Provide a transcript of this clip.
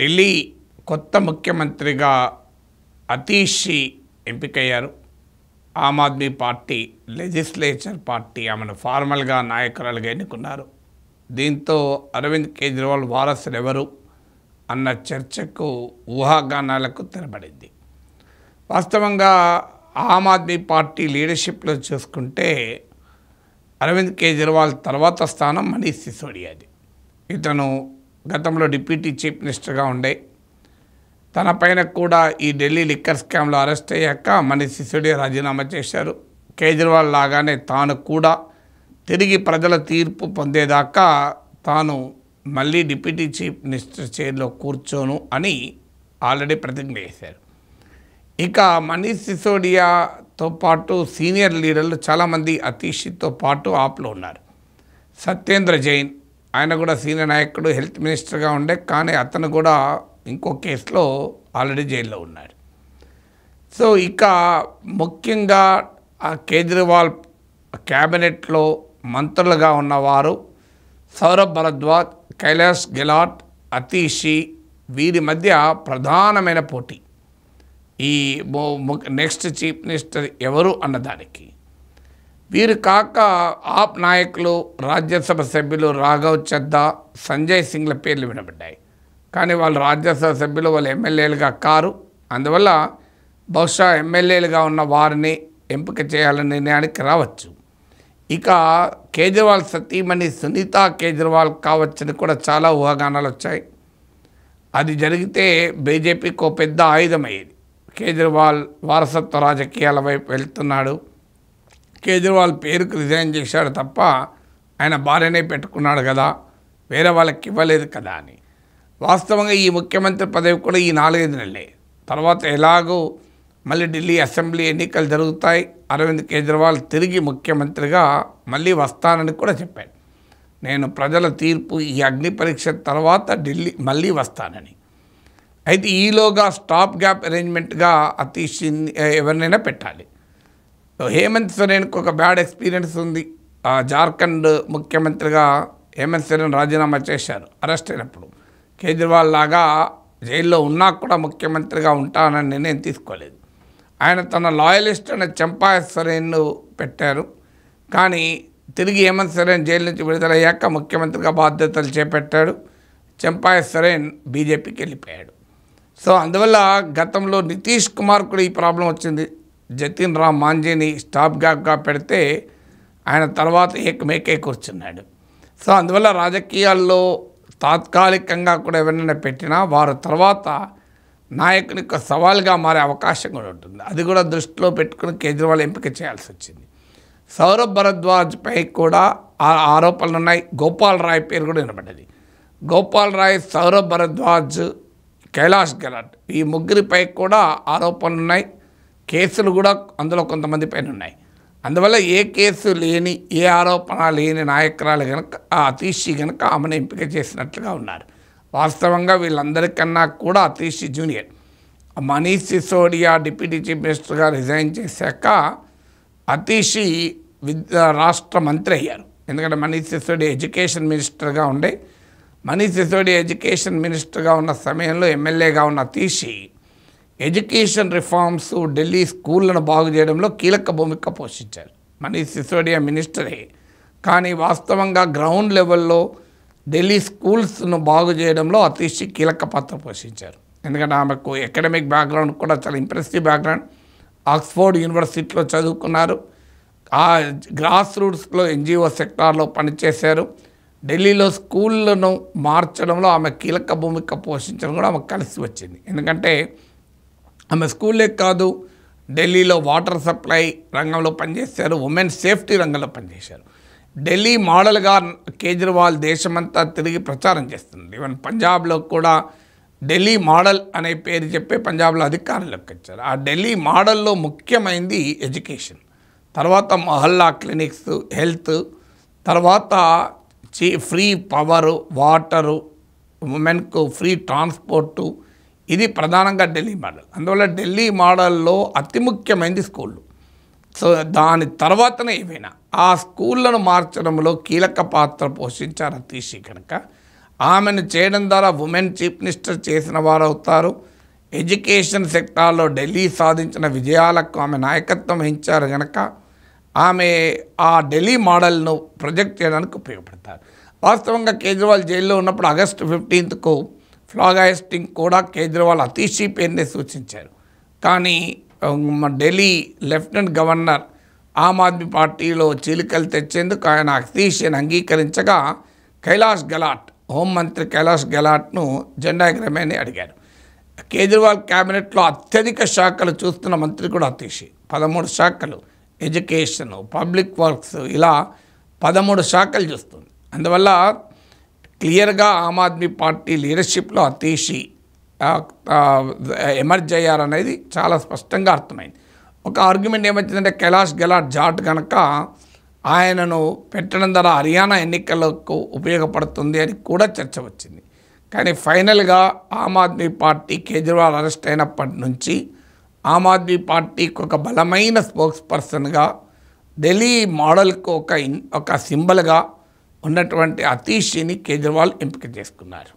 ఢిల్లీ కొత్త ముఖ్యమంత్రిగా అతీషి ఎంపికయ్యారు Aam Aadmi party legislature party ఆమెను ఫార్మల్గా నాయకురాలుగా ఎన్నుకున్నారు దీంతో అరవింద్ కేజ్రీవాల్ వారసులు ఎవరు అన్న చర్చకు ఊహాగానాలకు తెరబడింది వాస్తవంగా ఆమ్ ఆద్మీ పార్టీ లీడర్షిప్లో చూసుకుంటే అరవింద్ కేజ్రీవాల్ తర్వాత స్థానం మనీష్ సిసోడియాది ఇతను గతంలో డిప్యూటీ చీఫ్ మినిస్టర్గా ఉండే తన పైన కూడా ఈ ఢిల్లీ లిక్కర్ స్కామ్లో అరెస్ట్ అయ్యాక మణి సిసోడియా రాజీనామా చేశారు కేజ్రీవాల్ లాగానే తాను కూడా తిరిగి ప్రజల తీర్పు పొందేదాకా తాను మళ్ళీ డిప్యూటీ చీఫ్ మినిస్టర్ చైర్లో కూర్చోను అని ఆల్రెడీ ప్రతిజ్ఞ చేశారు ఇక మనీష్ సిసోడియాతో పాటు సీనియర్ లీడర్లు చాలామంది అతీష్తో పాటు ఆప్లో ఉన్నారు సత్యేంద్ర జైన్ ఆయన కూడా సీనియర్ నాయకుడు హెల్త్ మినిస్టర్గా ఉండే కానీ అతను కూడా ఇంకో కేసులో ఆల్రెడీ జైల్లో ఉన్నాడు సో ఇక ముఖ్యంగా ఆ కేజ్రీవాల్ క్యాబినెట్లో మంత్రులుగా ఉన్నవారు సౌరభ్ భరద్వాజ్ కైలాష్ గెలాట్ అతీషి వీరి మధ్య ప్రధానమైన పోటీ ఈ నెక్స్ట్ చీఫ్ మినిస్టర్ ఎవరు అన్నదానికి వీరు కాక ఆప్ నాయకులు రాజ్యసభ సభ్యులు రాఘవ్ చద్దా సంజయ్ సింగ్ల పేర్లు వినబడ్డాయి కానీ వాళ్ళు రాజ్యసభ సభ్యులు వాళ్ళు ఎమ్మెల్యేలుగా కారు అందువల్ల బహుశా ఎమ్మెల్యేలుగా ఉన్న వారిని ఎంపిక చేయాలనే నిర్ణయానికి రావచ్చు ఇక కేజ్రీవాల్ సతీమణి సునీత కేజ్రీవాల్ కావచ్చని కూడా చాలా ఊహాగానాలు వచ్చాయి అది జరిగితే బీజేపీకి పెద్ద ఆయుధమయ్యేది కేజ్రీవాల్ వారసత్వ రాజకీయాల వైపు వెళ్తున్నాడు కేజ్రీవాల్ పేరుకు రిజైన్ చేశాడు తప్ప ఆయన భార్యనే పెట్టుకున్నాడు కదా వేరే వాళ్ళకి ఇవ్వలేదు కదా అని వాస్తవంగా ఈ ముఖ్యమంత్రి పదవి కూడా ఈ నాలుగైదు నెలలే తర్వాత ఎలాగో మళ్ళీ ఢిల్లీ అసెంబ్లీ ఎన్నికలు జరుగుతాయి అరవింద్ కేజ్రీవాల్ తిరిగి ముఖ్యమంత్రిగా మళ్ళీ వస్తానని కూడా చెప్పాడు నేను ప్రజల తీర్పు ఈ అగ్ని పరీక్ష తర్వాత ఢిల్లీ మళ్ళీ వస్తానని అయితే ఈలోగా స్టాప్ గ్యాప్ అరేంజ్మెంట్గా అతీష్ ఎవరినైనా పెట్టాలి హేమంత్ సోరెన్కి ఒక బ్యాడ్ ఎక్స్పీరియన్స్ ఉంది జార్ఖండ్ ముఖ్యమంత్రిగా హేమంత్ సోరెన్ రాజీనామా చేశారు అరెస్ట్ అయినప్పుడు కేజ్రీవాల్ లాగా జైల్లో ఉన్నా కూడా ముఖ్యమంత్రిగా ఉంటానని నిర్ణయం తీసుకోలేదు ఆయన తన లాయలిస్ట్ అనే చెంపా సోరెన్ను పెట్టారు కానీ తిరిగి హేమంత్ సోరెన్ జైలు నుంచి విడుదలయ్యాక ముఖ్యమంత్రిగా బాధ్యతలు చేపట్టాడు చెంపాయ సోరెన్ బీజేపీకి వెళ్ళిపోయాడు సో అందువల్ల గతంలో నితీష్ కుమార్ కూడా ఈ ప్రాబ్లం వచ్చింది జతిన్ రామ్ మాంజీని స్టాప్ గ్యాప్గా పెడితే ఆయన తర్వాత ఏకమేకే కూర్చున్నాడు సో అందువల్ల రాజకీయాల్లో తాత్కాలికంగా కూడా ఎవరైనా పెట్టినా వారు తర్వాత నాయకుని యొక్క సవాల్గా మారే అవకాశం కూడా ఉంటుంది అది కూడా దృష్టిలో పెట్టుకుని కేజ్రీవాల్ ఎంపిక చేయాల్సి వచ్చింది సౌరభ్ భరద్వాజ్పై కూడా ఆరోపణలు ఉన్నాయి గోపాల్ రాయ్ పేరు కూడా వినబడ్డది గోపాల్ రాయ్ సౌరభ్ భరద్వాజ్ కైలాష్ గెలాట్ ఈ ముగ్గురిపై కూడా ఆరోపణలు ఉన్నాయి కేసులు కూడా అందులో కొంతమంది పైన ఉన్నాయి అందువల్ల ఏ కేసు లేని ఏ ఆరోపణ లేని నాయకురాలు కనుక ఆ అతీషి కనుక ఆమెను ఎంపిక చేసినట్లుగా ఉన్నారు వాస్తవంగా వీళ్ళందరికన్నా కూడా Atishi junior Manish Sisodia deputy chief మినిస్టర్గా రిజైన్ చేశాక అతీషి రాష్ట్ర మంత్రి అయ్యారు ఎందుకంటే మనీష్ సిసోడియా ఎడ్యుకేషన్ మినిస్టర్గా ఉండే మనీష్ సిసోడియా ఎడ్యుకేషన్ మినిస్టర్గా ఉన్న సమయంలో ఎమ్మెల్యేగా ఉన్న అతీషి ఎడ్యుకేషన్ రిఫార్మ్స్ ఢిల్లీ స్కూళ్లను బాగు చేయడంలో కీలక భూమిక పోషించారు మనీష్ సిసోడియా మినిస్టరే కానీ వాస్తవంగా గ్రౌండ్ లెవెల్లో ఢిల్లీ స్కూల్స్ను బాగు చేయడంలో అతీష్ కీలక పాత్ర పోషించారు ఎందుకంటే ఆమెకు అకాడమిక్ బ్యాక్గ్రౌండ్ కూడా చాలా ఇంప్రెసివ్ బ్యాక్గ్రౌండ్ ఆక్స్ఫోర్డ్ యూనివర్సిటీలో చదువుకున్నారు ఆ గ్రాస్ రూట్స్లో ఎన్జిఓ సెక్టార్లో పనిచేశారు ఢిల్లీలో స్కూళ్ళను మార్చడంలో ఆమె కీలక భూమిక పోషించడం కూడా ఆమెకు కలిసి వచ్చింది ఎందుకంటే ఆమె స్కూల్లే కాదు ఢిల్లీలో వాటర్ సప్లై రంగంలో పనిచేశారు ఉమెన్ సేఫ్టీ రంగంలో పనిచేశారు ఢిల్లీ మోడల్గా కేజ్రీవాల్ దేశమంతా తిరిగి ప్రచారం చేస్తుంది ఈవెన్ పంజాబ్లో కూడా ఢిల్లీ మోడల్ అనే పేరు చెప్పే పంజాబ్లో అధికారంలోకి వచ్చారు ఆ ఢిల్లీ మోడల్లో ముఖ్యమైనది ఎడ్యుకేషన్ తర్వాత మహల్లా క్లినిక్స్ హెల్త్ తర్వాత ఫ్రీ పవరు వాటరు ఉమెన్కు ఫ్రీ ట్రాన్స్పోర్టు ఇది ప్రధానంగా ఢిల్లీ మోడల్ అందువల్ల ఢిల్లీ మోడల్లో అతి ముఖ్యమైనది స్కూళ్ళు సో దాని తర్వాతనే ఏవైనా ఆ స్కూళ్ళను మార్చడంలో కీలక పాత్ర పోషించారు అతీషి కనుక ఆమెను చేయడం ద్వారా ఉమెన్ చీఫ్ మినిస్టర్ చేసిన వారు అవుతారు ఎడ్యుకేషన్ సెక్టార్లో ఢిల్లీ సాధించిన విజయాలకు ఆమె నాయకత్వం వహించారు కనుక ఆమె ఆ ఢిల్లీ మోడల్ను ప్రొజెక్ట్ చేయడానికి ఉపయోగపడతారు వాస్తవంగా కేజ్రీవాల్ జైల్లో ఉన్నప్పుడు ఆగస్టు ఫిఫ్టీన్త్కు ఫ్లాగ్ హాయిస్టింగ్ కూడా కేజ్రీవాల్ అతిశీ పేరునే సూచించారు కానీ ఢిల్లీ లెఫ్టినెంట్ గవర్నర్ ఆమ్ ఆద్మీ పార్టీలో చీలికలు తెచ్చేందుకు ఆయన అతీష్ని అంగీకరించగా కైలాష్ గెలాట్ హోంమంత్రి కైలాష్ గెలాట్ను జెండా ఎగరమేని అడిగారు కేజ్రీవాల్ క్యాబినెట్లో అత్యధిక శాఖలు చూస్తున్న మంత్రి కూడా అతీషి పదమూడు శాఖలు ఎడ్యుకేషన్ పబ్లిక్ వర్క్స్ ఇలా పదమూడు శాఖలు చూస్తుంది అందువల్ల క్లియర్గా ఆమ్ ఆద్మీ పార్టీ లీడర్షిప్లో అతీషి ఎమర్జ్ అయ్యారనేది చాలా స్పష్టంగా అర్థమైంది ఒక ఆర్గ్యుమెంట్ ఏమొచ్చిందంటే కైలాష్ గెలాట్ జాట్ కనుక ఆయనను పెట్టడం ద్వారా హర్యానా ఎన్నికలకు ఉపయోగపడుతుంది అని కూడా చర్చ వచ్చింది కానీ ఫైనల్గా ఆమ్ ఆద్మీ పార్టీ కేజ్రీవాల్ అరెస్ట్ అయినప్పటి నుంచి ఆమ్ ఆద్మీ పార్టీకి ఒక బలమైన స్పోక్స్ పర్సన్గా ఢిల్లీ మోడల్కు ఒక ఒక సింబల్గా ఉన్నటువంటి అతీష్ని కేజ్రీవాల్ ఎంపిక చేసుకున్నారు